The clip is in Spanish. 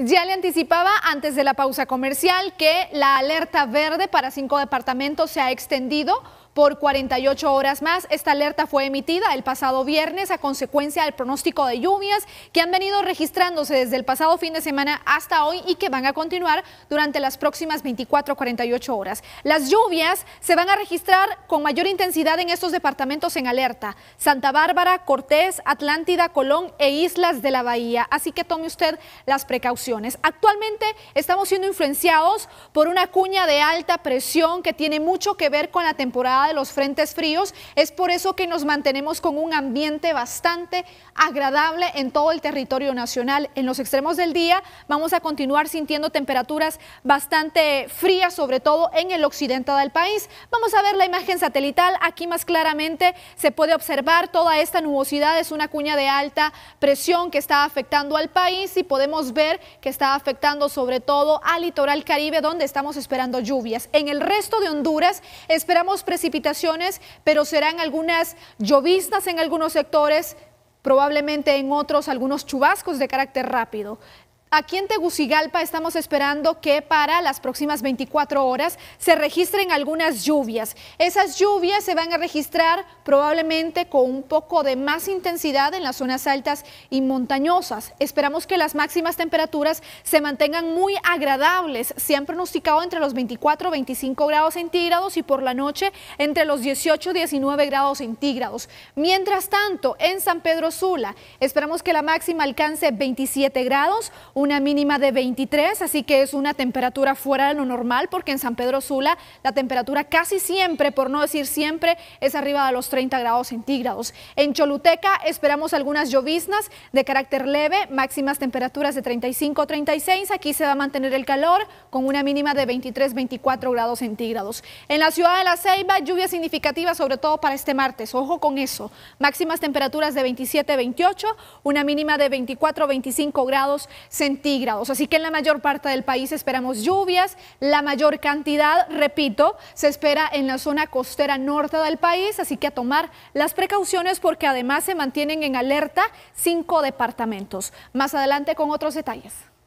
Ya le anticipaba antes de la pausa comercial que la alerta verde para cinco departamentos se ha extendido por 48 horas más. Esta alerta fue emitida el pasado viernes a consecuencia del pronóstico de lluvias que han venido registrándose desde el pasado fin de semana hasta hoy y que van a continuar durante las próximas 24 48 horas. Las lluvias se van a registrar con mayor intensidad en estos departamentos en alerta. Santa Bárbara, Cortés, Atlántida, Colón e Islas de la Bahía. Así que tome usted las precauciones. Actualmente estamos siendo influenciados por una cuña de alta presión que tiene mucho que ver con la temporada de los frentes fríos. Es por eso que nos mantenemos con un ambiente bastante agradable en todo el territorio nacional. En los extremos del día vamos a continuar sintiendo temperaturas bastante frías, sobre todo en el occidente del país. Vamos a ver la imagen satelital. Aquí más claramente se puede observar toda esta nubosidad. Es una cuña de alta presión que está afectando al país y podemos ver que está afectando sobre todo al litoral caribe donde estamos esperando lluvias. En el resto de Honduras esperamos precipitaciones pero serán algunas llovistas en algunos sectores, probablemente en otros algunos chubascos de carácter rápido. Aquí en Tegucigalpa estamos esperando que para las próximas 24 horas se registren algunas lluvias. Esas lluvias se van a registrar probablemente con un poco de más intensidad en las zonas altas y montañosas. Esperamos que las máximas temperaturas se mantengan muy agradables. Se han pronosticado entre los 24 y 25 grados centígrados y por la noche entre los 18 y 19 grados centígrados. Mientras tanto, en San Pedro Sula esperamos que la máxima alcance 27 grados una mínima de 23, así que es una temperatura fuera de lo normal porque en San Pedro Sula la temperatura casi siempre, por no decir siempre, es arriba de los 30 grados centígrados. En Choluteca esperamos algunas lloviznas de carácter leve, máximas temperaturas de 35 36, aquí se va a mantener el calor con una mínima de 23 24 grados centígrados. En la ciudad de La Ceiba, lluvia significativa sobre todo para este martes, ojo con eso. Máximas temperaturas de 27 28, una mínima de 24 25 grados centígrados centígrados. Así que en la mayor parte del país esperamos lluvias. La mayor cantidad, repito, se espera en la zona costera norte del país. Así que a tomar las precauciones porque además se mantienen en alerta cinco departamentos. Más adelante con otros detalles.